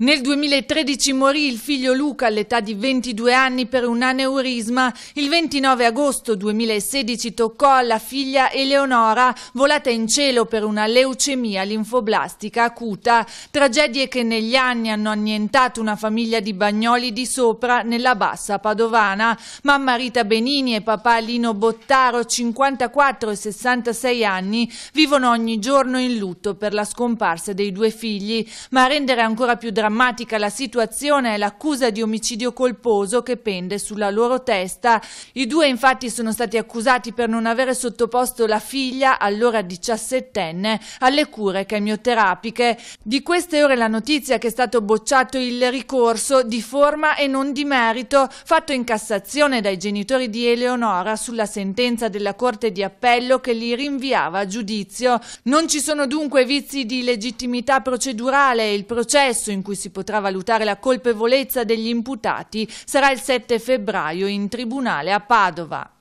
Nel 2013 morì il figlio Luca all'età di 22 anni per un aneurisma. Il 29 agosto 2016 toccò alla figlia Eleonora, volata in cielo per una leucemia linfoblastica acuta. Tragedie che negli anni hanno annientato una famiglia di bagnoli di sopra nella bassa padovana. Mamma Rita Benini e papà Lino Bottaro, 54 e 66 anni, vivono ogni giorno in lutto per la scomparsa dei due figli, ma a rendere ancora più drammatico drammatica la situazione e l'accusa di omicidio colposo che pende sulla loro testa. I due infatti sono stati accusati per non avere sottoposto la figlia, allora diciassettenne, alle cure chemioterapiche. Di queste ore la notizia che è stato bocciato il ricorso di forma e non di merito fatto in Cassazione dai genitori di Eleonora sulla sentenza della Corte di Appello che li rinviava a giudizio. Non ci sono dunque vizi di legittimità procedurale e il processo in cui si potrà valutare la colpevolezza degli imputati sarà il 7 febbraio in tribunale a Padova.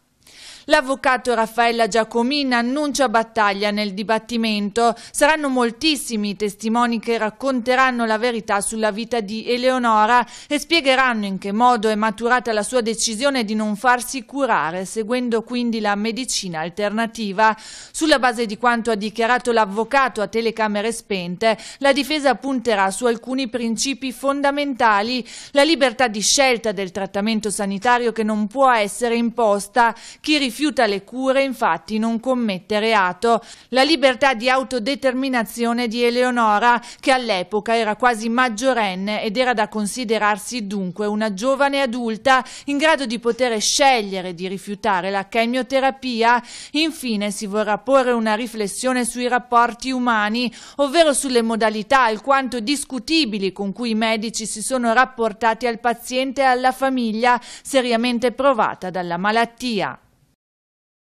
L'avvocato Raffaella Giacomini annuncia battaglia nel dibattimento. Saranno moltissimi i testimoni che racconteranno la verità sulla vita di Eleonora e spiegheranno in che modo è maturata la sua decisione di non farsi curare, seguendo quindi la medicina alternativa. Sulla base di quanto ha dichiarato l'avvocato a telecamere spente, la difesa punterà su alcuni principi fondamentali, la libertà di scelta del trattamento sanitario che non può essere imposta, chi rifiuta rifiuta le cure, infatti non commette reato. La libertà di autodeterminazione di Eleonora, che all'epoca era quasi maggiorenne ed era da considerarsi dunque una giovane adulta in grado di poter scegliere di rifiutare la chemioterapia, infine si vorrà porre una riflessione sui rapporti umani, ovvero sulle modalità alquanto discutibili con cui i medici si sono rapportati al paziente e alla famiglia seriamente provata dalla malattia.